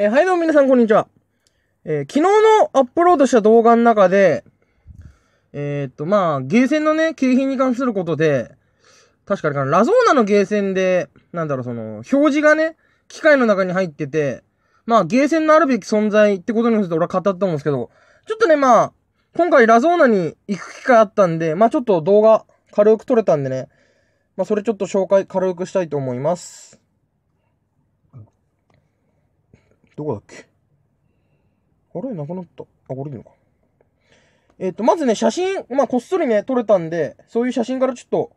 えー、はいどうも皆さんこんにちは。えー、昨日のアップロードした動画の中で、えー、っと、まあ、ゲーセンのね、景品に関することで、確かにラゾーナのゲーセンで、なんだろう、その、表示がね、機械の中に入ってて、まあ、ゲーセンのあるべき存在ってことについて俺は語ったと思うんですけど、ちょっとね、まあ、今回ラゾーナに行く機会あったんで、まあちょっと動画軽く撮れたんでね、まあそれちょっと紹介軽くしたいと思います。どこだっけあれなくなった。あ、これでいいのか。えっ、ー、と、まずね、写真、まあ、こっそりね、撮れたんで、そういう写真からちょっと、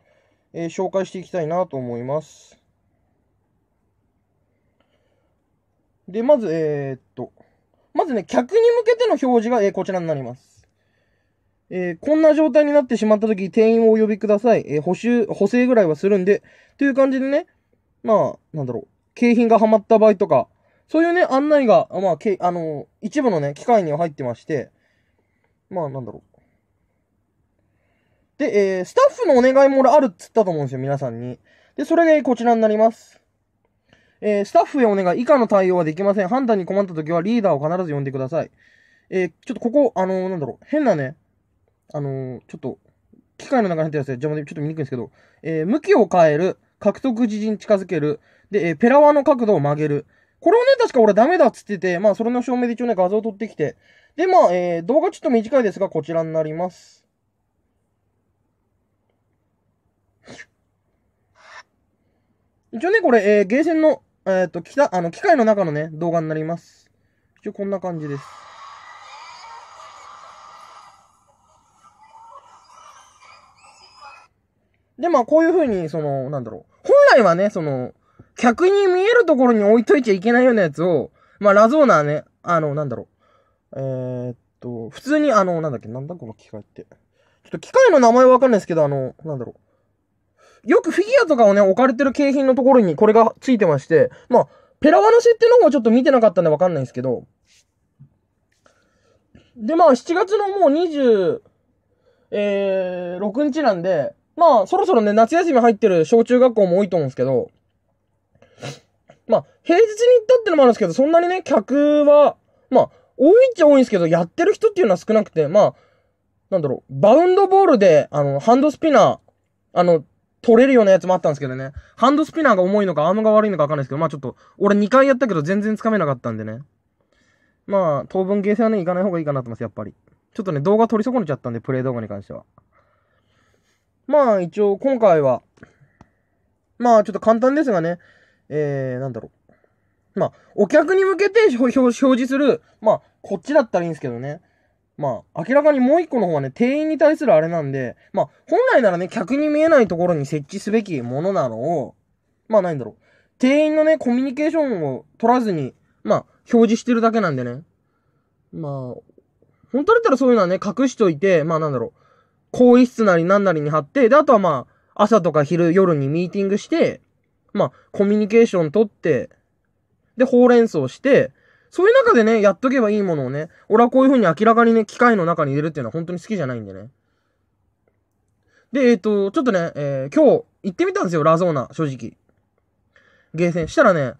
えー、紹介していきたいなと思います。で、まず、えー、っと、まずね、客に向けての表示が、えー、こちらになります。えー、こんな状態になってしまったとき、店員をお呼びください。えー、補修、補正ぐらいはするんで、という感じでね、まあ、なんだろう、景品がはまった場合とか、そういうね、案内が、まあ、けあの、一部のね、機械には入ってまして、まあ、なんだろう。で、えー、スタッフのお願いも俺あるっつったと思うんですよ、皆さんに。で、それで、ね、こちらになります。えー、スタッフへお願い。以下の対応はできません。判断に困った時はリーダーを必ず呼んでください。えー、ちょっとここ、あのー、なんだろう、変なね、あのちょっと、機械の中に入ってるやつで邪魔で、ちょっと見にくいんですけど、え向きを変える、獲得自陣近づける、で、えペラワの角度を曲げる、これをね、確か俺ダメだっつってて、まあ、それの証明で一応ね、画像を撮ってきて。で、まあ、えー、動画ちょっと短いですが、こちらになります。一応ね、これ、えー、ゲーセンの、えっ、ー、と、機あの、機械の中のね、動画になります。一応こんな感じです。で、まあ、こういう風に、その、なんだろう。本来はね、その、客に見えるところに置いといちゃいけないようなやつを、まあ、ラゾーナはね、あの、なんだろう。えー、っと、普通に、あの、なんだっけ、なんだこの機械って。ちょっと機械の名前わかんないですけど、あの、なんだろう。よくフィギュアとかをね、置かれてる景品のところにこれがついてまして、まあ、ペラワのいうのもちょっと見てなかったんでわかんないんですけど、で、まあ、7月のもう20、えー、6日なんで、まあ、そろそろね、夏休み入ってる小中学校も多いと思うんですけど、まあ、平日に行ったってのもあるんですけど、そんなにね、客は、まあ、多いっちゃ多いんですけど、やってる人っていうのは少なくて、まあ、なんだろう、バウンドボールで、あの、ハンドスピナー、あの、取れるようなやつもあったんですけどね。ハンドスピナーが重いのか、アームが悪いのかわかんないですけど、まあちょっと、俺2回やったけど全然つかめなかったんでね。まあ、当分ゲーセンはね、行かない方がいいかなと思います、やっぱり。ちょっとね、動画撮り損ねちゃったんで、プレイ動画に関しては。まあ、一応、今回は、まあ、ちょっと簡単ですがね、えー、なんだろう。まあ、お客に向けて表示する、まあ、こっちだったらいいんですけどね。まあ、明らかにもう一個の方はね、店員に対するあれなんで、まあ、本来ならね、客に見えないところに設置すべきものなのを、まあ、なんだろう。店員のね、コミュニケーションを取らずに、まあ、表示してるだけなんでね。まあ、本当だったらそういうのはね、隠しといて、まあなんだろう、更衣室なり何なりに貼って、で、あとはまあ、朝とか昼、夜にミーティングして、まあ、コミュニケーション取って、で、ほうれん草して、そういう中でね、やっとけばいいものをね、俺はこういう風に明らかにね、機械の中に入れるっていうのは本当に好きじゃないんでね。で、えっ、ー、と、ちょっとね、えー、今日行ってみたんですよ、ラゾーナ、正直。ゲーセン。したらね、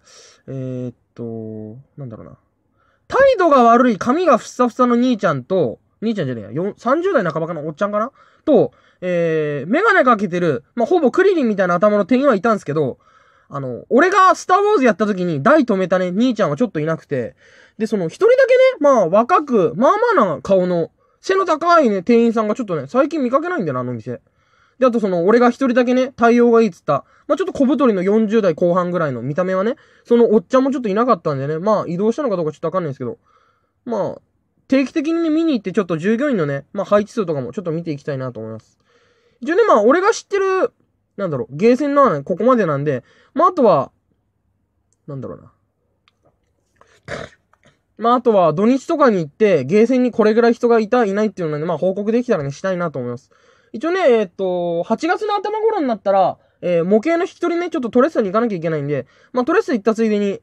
えー、っと、なんだろうな。態度が悪い、髪がふさふさの兄ちゃんと、兄ちゃんじゃねえや、30代半ばかなおっちゃんかなと、えー、メガネかけてる、まあ、ほぼクリリンみたいな頭の店員はいたんですけど、あの、俺がスターウォーズやった時に、大止めたね、兄ちゃんはちょっといなくて、で、その、一人だけね、まあ、若く、まあまあな顔の、背の高いね、店員さんがちょっとね、最近見かけないんだよな、あの店。で、あとその、俺が一人だけね、対応がいいっつった、まあちょっと小太りの40代後半ぐらいの見た目はね、そのおっちゃんもちょっといなかったんでね、まあ移動したのかどうかちょっとわかんないんですけど、まあ、定期的にね、見に行ってちょっと従業員のね、まあ配置数とかもちょっと見ていきたいなと思います。一応ね、まあ俺が知ってるなんだろう、ゲーセンのはね、ここまでなんで、まあ、あとは、なんだろうな。まあ、あとは、土日とかに行って、ゲーセンにこれぐらい人がいた、いないっていうので、まあ、報告できたらね、したいなと思います。一応ね、えー、っと、8月の頭頃になったら、えー、模型の引き取りね、ちょっとトレッサに行かなきゃいけないんで、まあ、トレッサ行ったついでに、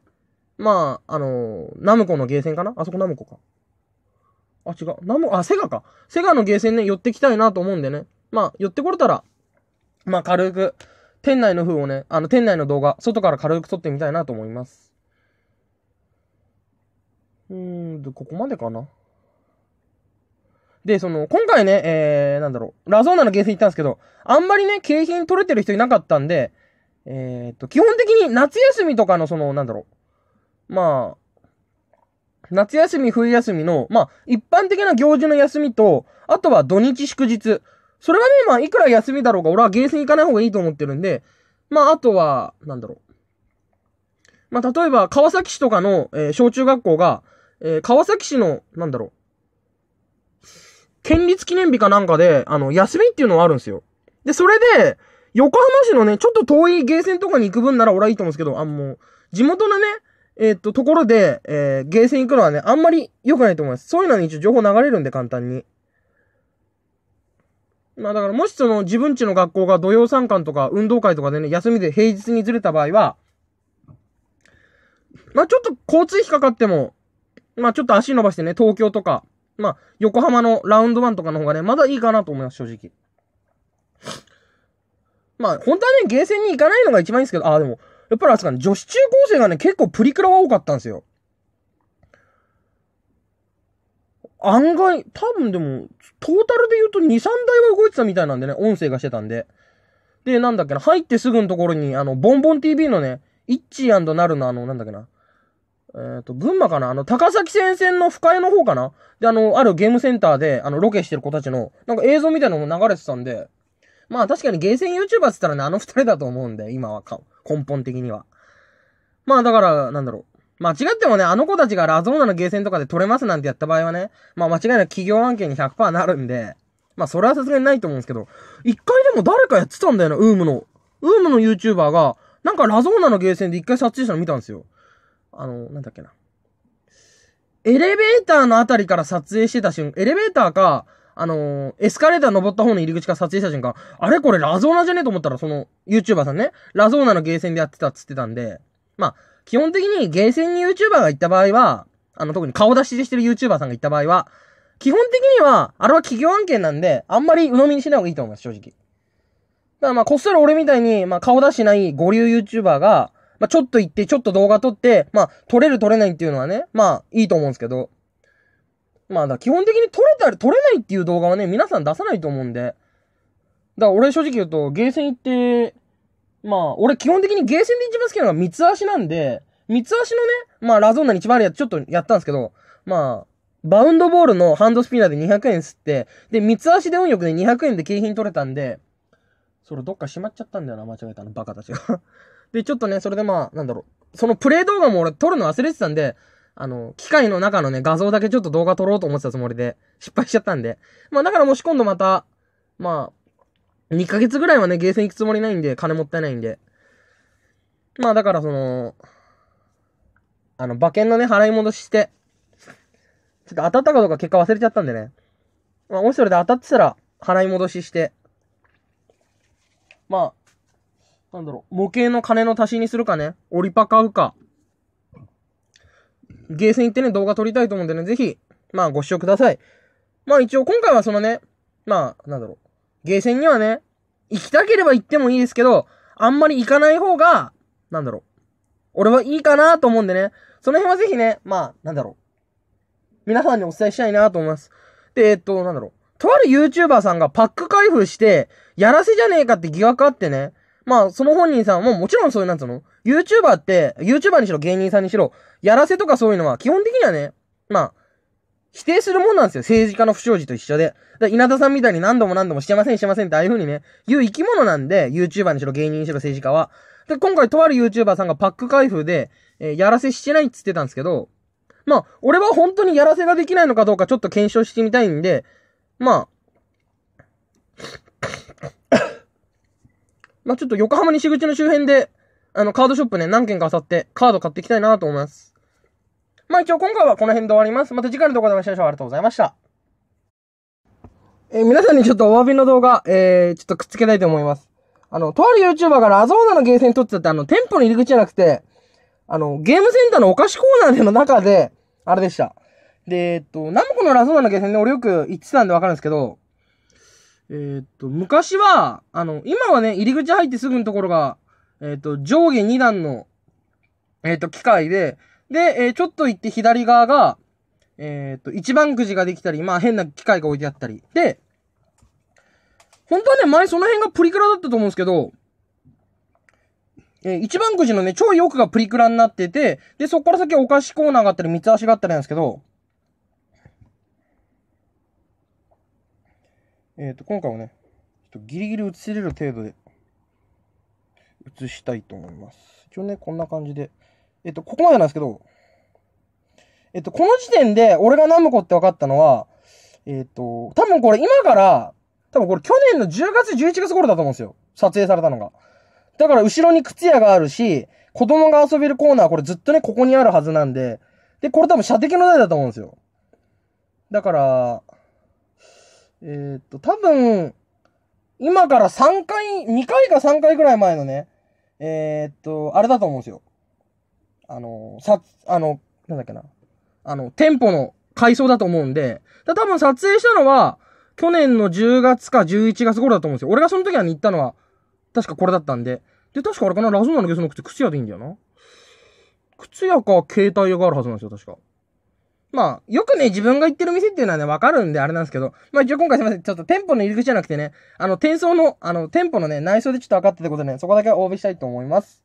まあ、あのー、ナムコのゲーセンかなあそこナムコか。あ、違う。ナム、あ、セガか。セガのゲーセンね、寄ってきたいなと思うんでね。まあ、寄ってこれたら、まあ、軽く、店内の風をね、あの、店内の動画、外から軽く撮ってみたいなと思います。うーん、ここまでかな。で、その、今回ね、えー、なんだろう、ラゾーナのゲーセン行ったんですけど、あんまりね、景品取れてる人いなかったんで、えー、っと、基本的に夏休みとかのその、なんだろう、まあ、夏休み、冬休みの、まあ、一般的な行事の休みと、あとは土日祝日。それはね、まあ、いくら休みだろうが、俺はゲーセン行かない方がいいと思ってるんで、まあ、あとは、なんだろう。まあ、例えば、川崎市とかの、えー、小中学校が、えー、川崎市の、なんだろう。県立記念日かなんかで、あの、休みっていうのはあるんですよ。で、それで、横浜市のね、ちょっと遠いゲーセンとかに行く分なら俺はいいと思うんですけど、あ、もう、地元のね、えー、っと、ところで、えー、ゲーセン行くのはね、あんまり良くないと思います。そういうのに一応情報流れるんで、簡単に。まあだからもしその自分ちの学校が土曜参観とか運動会とかでね、休みで平日にずれた場合は、まあちょっと交通費かかっても、まあちょっと足伸ばしてね、東京とか、まあ横浜のラウンドワンとかの方がね、まだいいかなと思います、正直。まあ本当はね、ゲーセンに行かないのが一番いいんですけど、ああでも、やっぱりあれですかね、女子中高生がね、結構プリクラは多かったんですよ。案外、多分でも、トータルで言うと2、3台は動いてたみたいなんでね、音声がしてたんで。で、なんだっけな、入ってすぐのところに、あの、ボンボン TV のね、イッチなるのあの、なんだっけな。えっ、ー、と、群馬かなあの、高崎戦線の深江の方かなで、あの、あるゲームセンターで、あの、ロケしてる子たちの、なんか映像みたいなのも流れてたんで、まあ確かにゲーセン YouTuber って言ったらね、あの二人だと思うんで、今はか、根本的には。まあだから、なんだろう。間違ってもね、あの子たちがラゾーナのゲーセンとかで取れますなんてやった場合はね、まあ間違いなく企業案件に100%なるんで、まあそれはさすがにないと思うんですけど、一回でも誰かやってたんだよな、ウームの。ウームの YouTuber が、なんかラゾーナのゲーセンで一回撮影したの見たんですよ。あの、なんだっけな。エレベーターのあたりから撮影してた瞬間、エレベーターか、あのー、エスカレーター登った方の入り口から撮影した瞬間、あれこれラゾーナじゃねえと思ったら、その、YouTuber さんね、ラゾーナのゲーセンでやってたっつってたんで、まあ、基本的にゲーセンに YouTuber が行った場合は、あの、特に顔出ししてる YouTuber さんが行った場合は、基本的には、あれは企業案件なんで、あんまり鵜呑みにしない方がいいと思います、正直。だからまあ、こっそり俺みたいに、まあ、顔出しない五流 YouTuber が、まあ、ちょっと行って、ちょっと動画撮って、まあ、撮れる撮れないっていうのはね、まあ、いいと思うんですけど。まあ、だ基本的に撮れたり撮れないっていう動画はね、皆さん出さないと思うんで。だから俺正直言うと、ゲーセン行って、まあ、俺基本的にゲーセンで一番好きなのが三つ足なんで、三つ足のね、まあラゾーナに一番あるやつちょっとやったんですけど、まあ、バウンドボールのハンドスピナーで200円吸って、で、三つ足で運よくで200円で景品取れたんで、それどっか閉まっちゃったんだよな、間違えたの、バカたちが で、ちょっとね、それでまあ、なんだろう、そのプレイ動画も俺撮るの忘れてたんで、あの、機械の中のね、画像だけちょっと動画撮ろうと思ってたつもりで、失敗しちゃったんで。まあ、だからもし今度また、まあ、2ヶ月ぐらいはね、ゲーセン行くつもりないんで、金もったいないんで。まあだからその、あの、馬券のね、払い戻しして、ちょっと当たったかどうか結果忘れちゃったんでね。まあ、もしそれで当たってたら、払い戻しして、まあ、なんだろう、模型の金の足しにするかね、オリパ買うか、ゲーセン行ってね、動画撮りたいと思うんでね、ぜひ、まあご視聴ください。まあ一応今回はそのね、まあ、なんだろう、ゲーセンにはね、行きたければ行ってもいいですけど、あんまり行かない方が、なんだろう。俺はいいかなと思うんでね。その辺はぜひね、まあ、なんだろう。皆さんにお伝えしたいなと思います。で、えっと、なんだろう。とある YouTuber さんがパック開封して、やらせじゃねえかって疑惑あってね。まあ、その本人さんももちろんそういう、なんつうの ?YouTuber って、YouTuber にしろ芸人さんにしろ、やらせとかそういうのは基本的にはね、まあ、否定するもんなんですよ。政治家の不祥事と一緒で。稲田さんみたいに何度も何度もしてません、してませんってああいう風にね、言う生き物なんで、YouTuber にしろ芸人にしろ政治家は。で、今回とある YouTuber さんがパック開封で、えー、やらせしてないっつってたんですけど、まあ、俺は本当にやらせができないのかどうかちょっと検証してみたいんで、まあ、まあちょっと横浜西口の周辺で、あの、カードショップね、何件か漁って、カード買っていきたいなと思います。まあ一応今回はこの辺で終わります。また次回の動画でお会いしましょう。ありがとうございました。えー、皆さんにちょっとお詫びの動画、えー、ちょっとくっつけたいと思います。あの、とある YouTuber からアゾーナのゲーセン撮ってたって、あの、店舗の入り口じゃなくて、あの、ゲームセンターのお菓子コーナーでの中で、あれでした。で、えっと、ナムコのラゾーナのゲーセンで俺よく行ってたんでわかるんですけど、えー、っと、昔は、あの、今はね、入り口入ってすぐのところが、えー、っと、上下2段の、えー、っと、機械で、で、えー、ちょっと行って左側が、えっ、ー、と、一番くじができたり、まあ変な機械が置いてあったり。で、本当はね、前その辺がプリクラだったと思うんですけど、えー、一番くじのね、超よくがプリクラになってて、で、そこから先お菓子コーナーがあったり、三つ足があったりなんですけど、えっ、ー、と、今回はね、ちょっとギリギリ映せれる程度で、映したいと思います。一応ね、こんな感じで。えっと、ここまでなんですけど、えっと、この時点で俺がナムコって分かったのは、えっと、多分これ今から、多分これ去年の10月、11月頃だと思うんですよ。撮影されたのが。だから後ろに靴屋があるし、子供が遊べるコーナーこれずっとね、ここにあるはずなんで、で、これ多分射的の台だと思うんですよ。だから、えー、っと、多分、今から3回、2回か3回ぐらい前のね、えー、っと、あれだと思うんですよ。あの、さ、あの、なんだっけな。あの、店舗の改装だと思うんで、多分撮影したのは、去年の10月か11月頃だと思うんですよ。俺がその時は行ったのは、確かこれだったんで。で、確かあれかな、ラゾーナのゲスなくて靴屋でいいんだよな。靴屋か携帯屋があるはずなんですよ、確か。まあ、よくね、自分が行ってる店っていうのはね、わかるんであれなんですけど、まあ一応今回すいません、ちょっと店舗の入り口じゃなくてね、あの、店送の、あの、店舗のね、内装でちょっと分かったってことでね、そこだけお詫びしたいと思います。